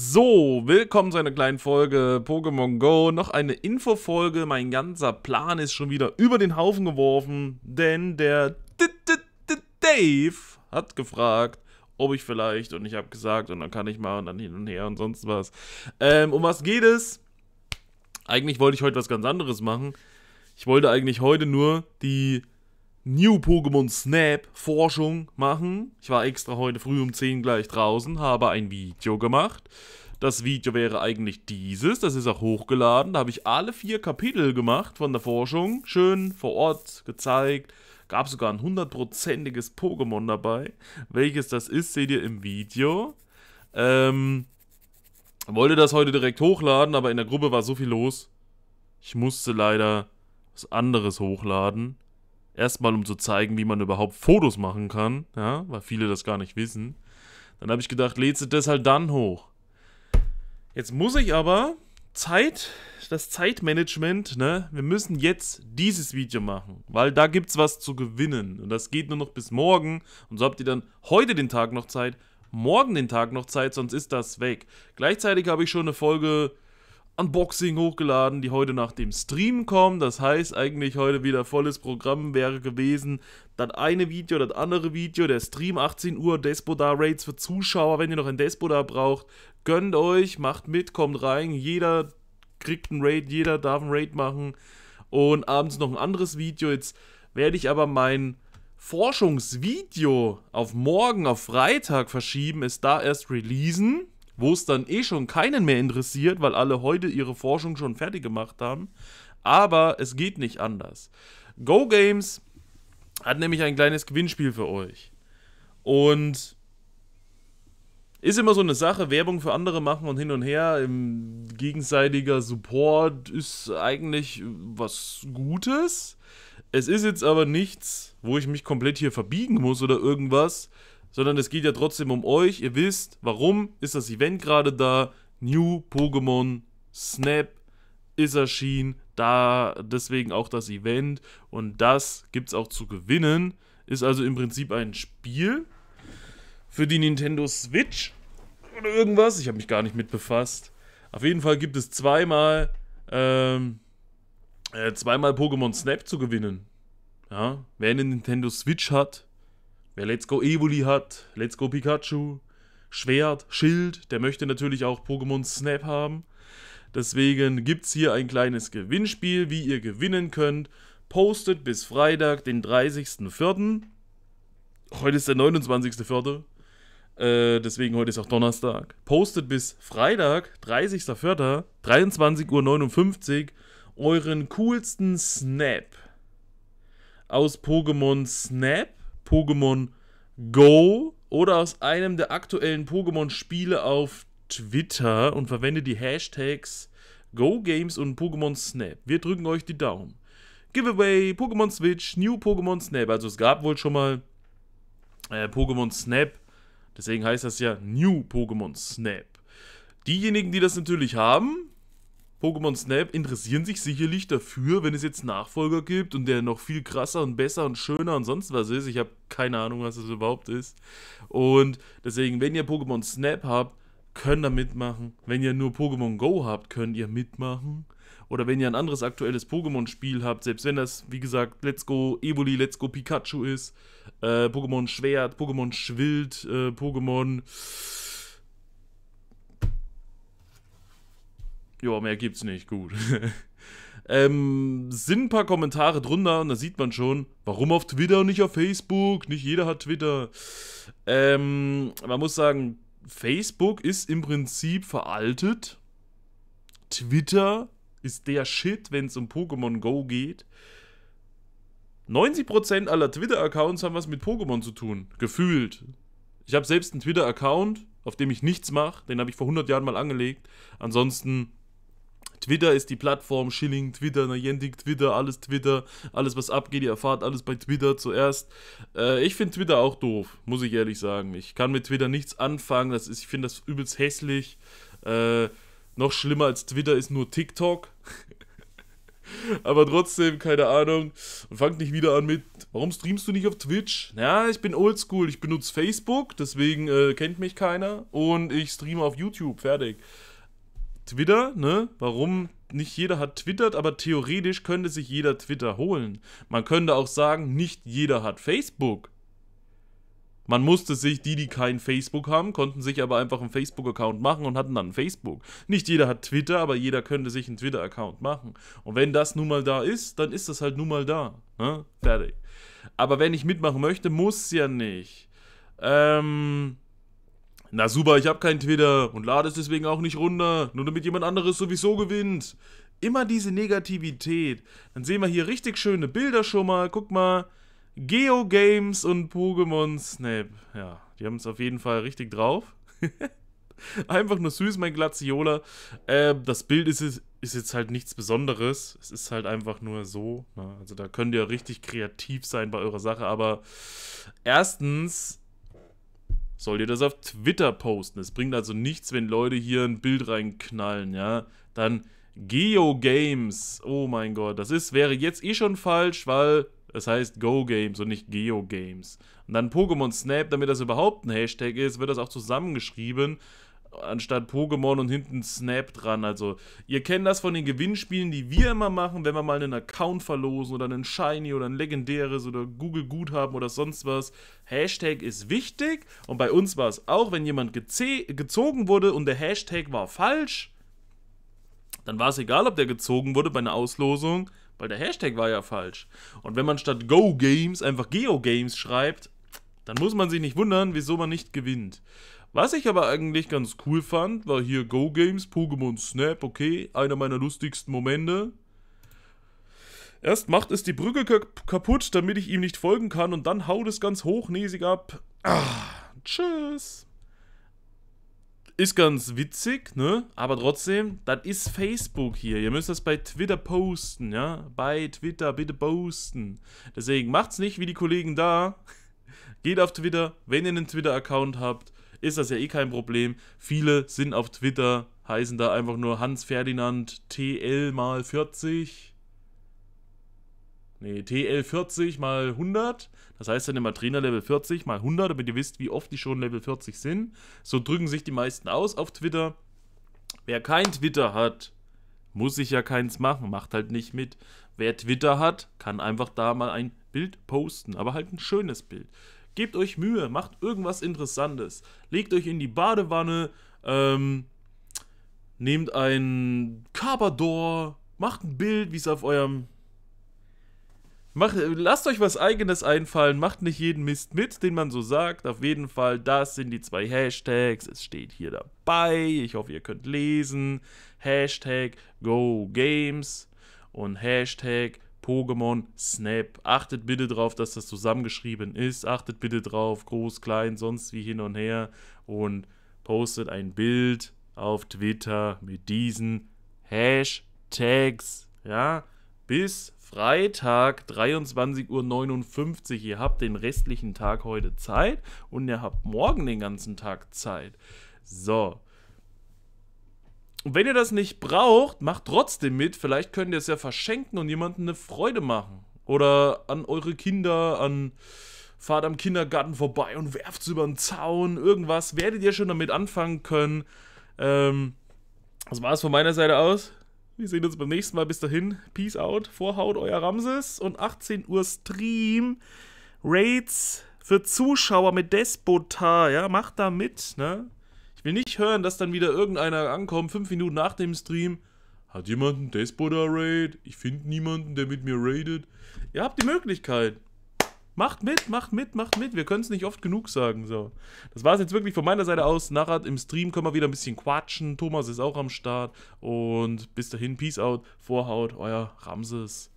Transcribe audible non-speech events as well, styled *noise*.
So, willkommen zu einer kleinen Folge Pokémon Go. Noch eine Infofolge. Mein ganzer Plan ist schon wieder über den Haufen geworfen, denn der D -D -D Dave hat gefragt, ob ich vielleicht, und ich habe gesagt, und dann kann ich mal und dann hin und her und sonst was. Ähm, um was geht es? Eigentlich wollte ich heute was ganz anderes machen. Ich wollte eigentlich heute nur die New Pokémon Snap Forschung machen. Ich war extra heute früh um 10 gleich draußen, habe ein Video gemacht. Das Video wäre eigentlich dieses, das ist auch hochgeladen. Da habe ich alle vier Kapitel gemacht von der Forschung. Schön vor Ort gezeigt. Gab sogar ein hundertprozentiges Pokémon dabei. Welches das ist, seht ihr im Video. Ähm, wollte das heute direkt hochladen, aber in der Gruppe war so viel los. Ich musste leider was anderes hochladen. Erstmal, um zu zeigen, wie man überhaupt Fotos machen kann, ja, weil viele das gar nicht wissen. Dann habe ich gedacht, lädst du das halt dann hoch. Jetzt muss ich aber Zeit, das Zeitmanagement, ne? Wir müssen jetzt dieses Video machen, weil da gibt's was zu gewinnen. Und das geht nur noch bis morgen. Und so habt ihr dann heute den Tag noch Zeit, morgen den Tag noch Zeit, sonst ist das weg. Gleichzeitig habe ich schon eine Folge Unboxing hochgeladen, die heute nach dem Stream kommen. Das heißt, eigentlich heute wieder volles Programm wäre gewesen. Das eine Video, das andere Video, der Stream 18 Uhr, Despodar Raids für Zuschauer. Wenn ihr noch ein Despodar braucht, gönnt euch, macht mit, kommt rein. Jeder kriegt einen Raid, jeder darf einen Raid machen. Und abends noch ein anderes Video. Jetzt werde ich aber mein Forschungsvideo auf morgen, auf Freitag verschieben, es da erst releasen wo es dann eh schon keinen mehr interessiert, weil alle heute ihre Forschung schon fertig gemacht haben. Aber es geht nicht anders. Go Games hat nämlich ein kleines Gewinnspiel für euch. Und ist immer so eine Sache, Werbung für andere machen und hin und her. Im gegenseitiger Support ist eigentlich was Gutes. Es ist jetzt aber nichts, wo ich mich komplett hier verbiegen muss oder irgendwas, sondern es geht ja trotzdem um euch. Ihr wisst, warum ist das Event gerade da? New Pokémon Snap ist erschienen, da deswegen auch das Event und das gibt es auch zu gewinnen. Ist also im Prinzip ein Spiel für die Nintendo Switch oder irgendwas. Ich habe mich gar nicht mit befasst. Auf jeden Fall gibt es zweimal ähm, äh, zweimal Pokémon Snap zu gewinnen. Ja, wer eine Nintendo Switch hat, Wer Let's Go Evoli hat, Let's Go Pikachu, Schwert, Schild, der möchte natürlich auch Pokémon Snap haben. Deswegen gibt es hier ein kleines Gewinnspiel, wie ihr gewinnen könnt. Postet bis Freitag, den 30.04. Heute ist der 29.04. Äh, deswegen heute ist auch Donnerstag. Postet bis Freitag, 30.04. 23.59 Uhr euren coolsten Snap aus Pokémon Snap Pokémon Go oder aus einem der aktuellen Pokémon-Spiele auf Twitter und verwende die Hashtags GoGames und Pokémon Snap. Wir drücken euch die Daumen. Giveaway, Pokémon Switch, New Pokémon Snap. Also es gab wohl schon mal äh, Pokémon Snap. Deswegen heißt das ja New Pokémon Snap. Diejenigen, die das natürlich haben, Pokémon Snap interessieren sich sicherlich dafür, wenn es jetzt Nachfolger gibt und der noch viel krasser und besser und schöner und sonst was ist. Ich habe keine Ahnung, was das überhaupt ist. Und deswegen, wenn ihr Pokémon Snap habt, könnt ihr mitmachen. Wenn ihr nur Pokémon Go habt, könnt ihr mitmachen. Oder wenn ihr ein anderes aktuelles Pokémon-Spiel habt, selbst wenn das, wie gesagt, Let's Go Evoli, Let's Go Pikachu ist, äh, Pokémon Schwert, Pokémon Schwild, äh, Pokémon ja, mehr gibt's nicht, gut. *laughs* ähm, sind ein paar Kommentare drunter und da sieht man schon, warum auf Twitter und nicht auf Facebook? Nicht jeder hat Twitter. Ähm, man muss sagen, Facebook ist im Prinzip veraltet. Twitter ist der Shit, wenn es um Pokémon Go geht. 90% aller Twitter-Accounts haben was mit Pokémon zu tun. Gefühlt. Ich habe selbst einen Twitter-Account, auf dem ich nichts mache. Den habe ich vor 100 Jahren mal angelegt. Ansonsten Twitter ist die Plattform, Schilling, Twitter, Najendik, Twitter, alles Twitter, alles was abgeht, ihr erfahrt alles bei Twitter zuerst. Äh, ich finde Twitter auch doof, muss ich ehrlich sagen. Ich kann mit Twitter nichts anfangen, das ist, ich finde das übelst hässlich. Äh, noch schlimmer als Twitter ist nur TikTok. *laughs* Aber trotzdem, keine Ahnung. Und fangt nicht wieder an mit, warum streamst du nicht auf Twitch? Ja, ich bin oldschool. Ich benutze Facebook, deswegen äh, kennt mich keiner. Und ich streame auf YouTube. Fertig. Twitter, ne? Warum nicht jeder hat twittert, aber theoretisch könnte sich jeder Twitter holen. Man könnte auch sagen, nicht jeder hat Facebook. Man musste sich, die, die kein Facebook haben, konnten sich aber einfach einen Facebook-Account machen und hatten dann Facebook. Nicht jeder hat Twitter, aber jeder könnte sich einen Twitter-Account machen. Und wenn das nun mal da ist, dann ist das halt nun mal da. Ne? Fertig. Aber wenn ich mitmachen möchte, muss ja nicht. Ähm, na super, ich habe keinen Twitter und lade es deswegen auch nicht runter, nur damit jemand anderes sowieso gewinnt. Immer diese Negativität. Dann sehen wir hier richtig schöne Bilder schon mal. Guck mal, Geo Games und Pokémon Snap. Ja, die haben es auf jeden Fall richtig drauf. *laughs* Einfach nur süß, mein Glaziola. Äh, das Bild ist, ist, jetzt halt nichts Besonderes. Es ist halt einfach nur so. Ne? Also da könnt ihr richtig kreativ sein bei eurer Sache. Aber erstens Sollt ihr das auf Twitter posten? Es bringt also nichts, wenn Leute hier ein Bild reinknallen, ja? Dann Geo Games. Oh mein Gott, das ist wäre jetzt eh schon falsch, weil es heißt Go Games und nicht Geo Games. Und dann Pokémon Snap, damit das überhaupt ein Hashtag ist, wird das auch zusammengeschrieben anstatt Pokémon und hinten Snap dran. Also, ihr kennt das von den Gewinnspielen, die wir immer machen, wenn wir mal einen Account verlosen oder einen Shiny oder ein legendäres oder Google Guthaben oder sonst was. Hashtag ist wichtig und bei uns war es auch, wenn jemand gezogen wurde und der Hashtag war falsch, dann war es egal, ob der gezogen wurde bei einer Auslosung, weil der Hashtag war ja falsch. Und wenn man statt Go Games einfach Geo Games schreibt, dann muss man sich nicht wundern, wieso man nicht gewinnt. Was ich aber eigentlich ganz cool fand, war hier Go Games, Pokémon Snap, okay, einer meiner lustigsten Momente. Erst macht es die Brücke kaputt, damit ich ihm nicht folgen kann und dann haut es ganz hochnäsig ab. Ah, tschüss. Ist ganz witzig, ne? Aber trotzdem, das ist Facebook hier. Ihr müsst das bei Twitter posten, ja? Bei Twitter bitte posten. Deswegen macht's nicht wie die Kollegen da. Geht auf Twitter, wenn ihr einen Twitter-Account habt ist das ja eh kein Problem. Viele sind auf Twitter, heißen da einfach nur Hans Ferdinand TL mal 40. Nee, TL 40 mal 100. Das heißt dann immer Trainer Level 40 mal 100, damit ihr wisst, wie oft die schon Level 40 sind. So drücken sich die meisten aus auf Twitter. Wer kein Twitter hat, muss sich ja keins machen, macht halt nicht mit. Wer Twitter hat, kann einfach da mal ein Bild posten, aber halt ein schönes Bild. Gebt euch Mühe, macht irgendwas Interessantes. Legt euch in die Badewanne, ähm, nehmt ein Kabador, macht ein Bild, wie es auf eurem Macht, lasst euch was Eigenes einfallen, macht nicht jeden Mist mit, den man so sagt. Auf jeden Fall, das sind die zwei Hashtags. Es steht hier dabei. Ich hoffe, ihr könnt lesen. Hashtag GoGames und Hashtag Pokémon Snap. Achtet bitte drauf, dass das zusammengeschrieben ist. Achtet bitte drauf, groß, klein, sonst wie hin und her. Und postet ein Bild auf Twitter mit diesen Hashtags. Ja, bis Freitag 23.59 Uhr. Ihr habt den restlichen Tag heute Zeit und ihr habt morgen den ganzen Tag Zeit. So, und wenn ihr das nicht braucht, macht trotzdem mit. Vielleicht könnt ihr es ja verschenken und jemandem eine Freude machen. Oder an eure Kinder, an fahrt am Kindergarten vorbei und werft es über den Zaun, irgendwas. Werdet ihr schon damit anfangen können. Ähm, das war es von meiner Seite aus. Wir sehen uns beim nächsten Mal. Bis dahin. Peace out. Vorhaut, euer Ramses. Und 18 Uhr Stream. Raids für Zuschauer mit Despota. Ja, macht da mit, ne? Ich will nicht hören, dass dann wieder irgendeiner ankommt, fünf Minuten nach dem Stream. Hat jemand einen Despoter Raid? Ich finde niemanden, der mit mir raidet. Ihr habt die Möglichkeit. Macht mit, macht mit, macht mit. Wir können es nicht oft genug sagen. So. Das war es jetzt wirklich von meiner Seite aus. Nachher im Stream können wir wieder ein bisschen quatschen. Thomas ist auch am Start. Und bis dahin, Peace out, Vorhaut, euer Ramses.